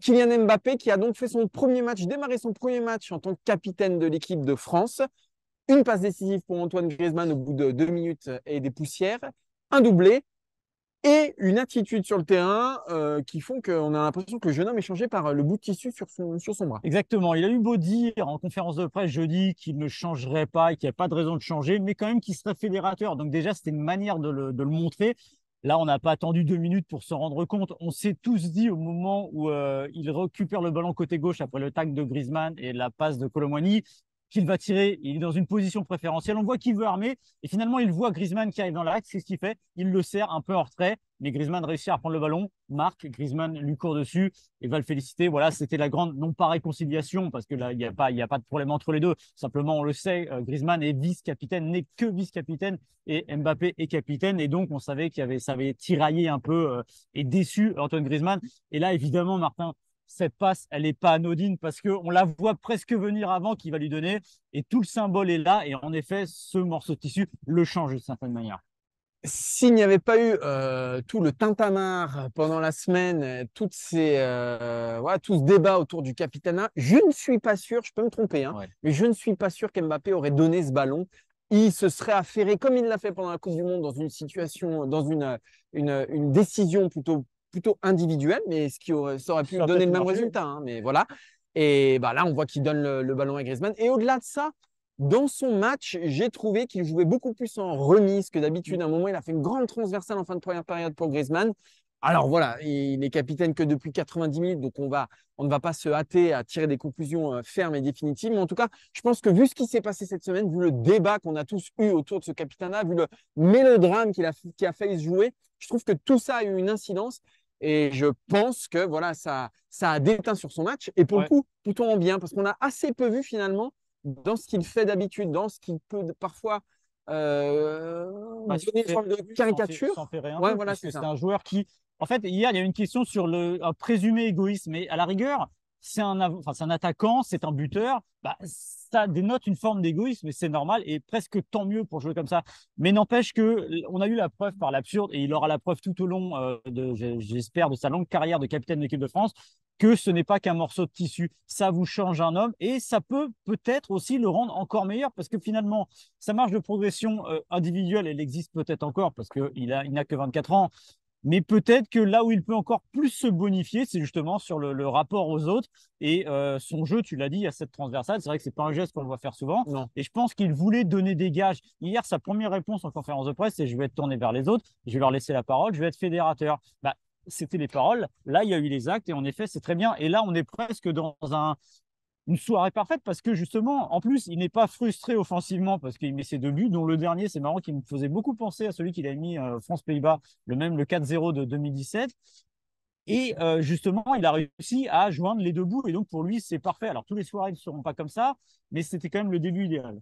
Kylian Mbappé qui a donc fait son premier match, démarré son premier match en tant que capitaine de l'équipe de France. Une passe décisive pour Antoine Griezmann au bout de deux minutes et des poussières, un doublé et une attitude sur le terrain euh, qui font qu'on a l'impression que le jeune homme est changé par le bout de tissu sur son, sur son bras. Exactement. Il a eu beau dire en conférence de presse jeudi qu'il ne changerait pas et qu'il n'y a pas de raison de changer, mais quand même qu'il serait fédérateur. Donc déjà, c'était une manière de le, de le montrer. Là, on n'a pas attendu deux minutes pour s'en rendre compte. On s'est tous dit au moment où euh, il récupère le ballon côté gauche après le tag de Griezmann et la passe de Colomani, qu'il va tirer. Il est dans une position préférentielle. On voit qu'il veut armer. Et finalement, il voit Griezmann qui arrive dans l'axe. Qu'est-ce qu'il fait Il le serre un peu en retrait. Mais Griezmann réussit à prendre le ballon. Marc, Griezmann lui court dessus et va le féliciter. Voilà, c'était la grande, non pas réconciliation, parce que là, il n'y a, pas, y a pas de problème entre les deux. Simplement, on le sait, euh, Griezmann est vice-capitaine, n'est que vice-capitaine, et Mbappé est capitaine. Et donc, on savait qu'il avait, ça avait tiraillé un peu euh, et déçu Antoine Griezmann. Et là, évidemment, Martin, cette passe, elle n'est pas anodine parce qu'on la voit presque venir avant qu'il va lui donner. Et tout le symbole est là. Et en effet, ce morceau de tissu le change d'une certaine manière. S'il n'y avait pas eu euh, tout le tintamarre pendant la semaine, euh, toutes ces, voilà, euh, tout ce débat autour du capitana, je ne suis pas sûr, je peux me tromper, hein, mais je ne suis pas sûr qu'Mbappé aurait donné ce ballon il se serait affairé, comme il l'a fait pendant la Coupe du Monde, dans une situation, dans une, une décision plutôt plutôt individuel, mais ce qui aurait, ça aurait pu donner le même résultat. Hein, mais voilà. Et bah, là, on voit qu'il donne le, ballon à Griezmann. Et au-delà de ça, dans son match, j'ai trouvé qu'il jouait beaucoup plus en remise que d'habitude. À un moment, il a fait une grande transversale en fin de première période pour Griezmann. Alors voilà, il est capitaine que depuis 90 minutes, donc on, va, on ne va pas se hâter à tirer des conclusions euh, fermes et définitives. Mais en tout cas, je pense que vu ce qui s'est passé cette semaine, vu le débat qu'on a tous eu autour de ce capitana, vu le mélodrame qu'il a, qui a failli jouer, je trouve que tout ça a eu une incidence. Et je pense que voilà, ça, ça a déteint sur son match. Et pour le coup, plutôt en bien, parce qu'on a assez peu vu finalement dans ce qu'il fait d'habitude, dans ce qu'il peut parfois de caricature. voilà, c'est un joueur qui. En fait, hier, il y a une question sur le présumé égoïsme. Et à la rigueur, c'est un, attaquant, c'est un buteur, bah, ça dénote une forme d'égoïsme mais c'est normal et presque tant mieux pour jouer comme ça. Mais n'empêche que on a eu la preuve par l'absurde et il aura la preuve tout au long euh, de, j'espère, de sa longue carrière de capitaine d'équipe de France que ce n'est pas qu'un morceau de tissu. Ça vous change un homme et ça peut peut-être aussi le rendre encore meilleur parce que finalement, sa marge de progression euh, individuelle, elle existe peut-être encore parce qu'il il n'a que 24 ans. Mais peut-être que là où il peut encore plus se bonifier, c'est justement sur le, rapport aux autres. Et euh, son jeu, tu l'as dit, il y a cette transversale. C'est vrai que c'est pas un geste qu'on le voit faire souvent. Et je pense qu'il voulait donner des gages. Hier, sa première réponse en conférence de presse, c'est je vais être tourné vers les autres, je vais leur laisser la parole, je vais être fédérateur. Bah, c'était les paroles. Là, il y a eu les actes et en effet, c'est très bien. Et là, on est presque dans un, une soirée parfaite parce que justement, en plus, il n'est pas frustré offensivement parce qu'il met ses deux buts, dont le dernier, c'est marrant, qui me faisait beaucoup penser à celui qu'il a mis euh, France-Pays-Bas, le même, le 4-0 de 2017. Et euh, justement, il a réussi à joindre les deux bouts. Et donc, pour lui, c'est parfait. Alors, tous les soirées ne seront pas comme ça, mais c'était quand même le début idéal.